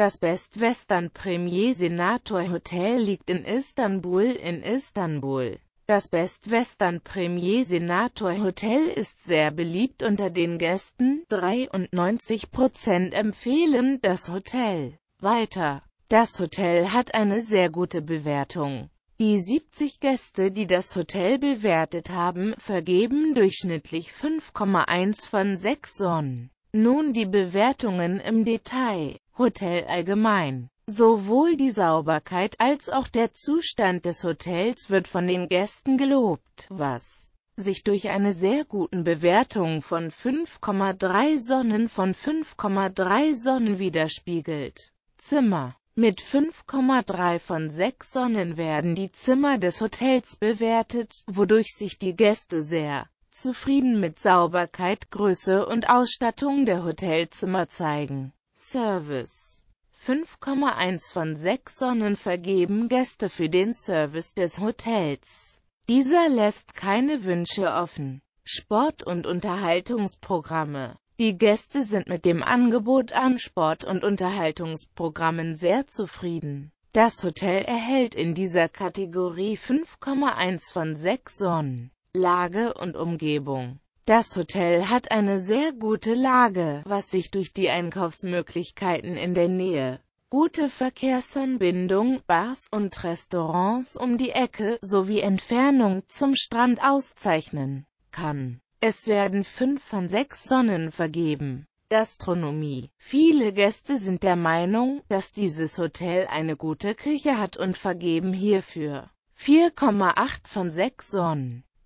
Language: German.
Das Best Western Premier Senator Hotel liegt in Istanbul in Istanbul. Das Best Western Premier Senator Hotel ist sehr beliebt unter den Gästen, 93% empfehlen das Hotel. Weiter. Das Hotel hat eine sehr gute Bewertung. Die 70 Gäste, die das Hotel bewertet haben, vergeben durchschnittlich 5,1 von 6 Sonnen. Nun die Bewertungen im Detail. Hotel allgemein. Sowohl die Sauberkeit als auch der Zustand des Hotels wird von den Gästen gelobt, was sich durch eine sehr guten Bewertung von 5,3 Sonnen von 5,3 Sonnen widerspiegelt. Zimmer mit 5,3 von 6 Sonnen werden die Zimmer des Hotels bewertet, wodurch sich die Gäste sehr zufrieden mit Sauberkeit, Größe und Ausstattung der Hotelzimmer zeigen. Service 5,1 von 6 Sonnen vergeben Gäste für den Service des Hotels. Dieser lässt keine Wünsche offen. Sport- und Unterhaltungsprogramme Die Gäste sind mit dem Angebot an Sport- und Unterhaltungsprogrammen sehr zufrieden. Das Hotel erhält in dieser Kategorie 5,1 von 6 Sonnen. Lage und Umgebung das Hotel hat eine sehr gute Lage, was sich durch die Einkaufsmöglichkeiten in der Nähe, gute Verkehrsanbindung, Bars und Restaurants um die Ecke sowie Entfernung zum Strand auszeichnen kann. Es werden fünf von sechs Sonnen vergeben. Gastronomie. Viele Gäste sind der Meinung, dass dieses Hotel eine gute Küche hat und vergeben hierfür 4,8 von 6 Sonnen.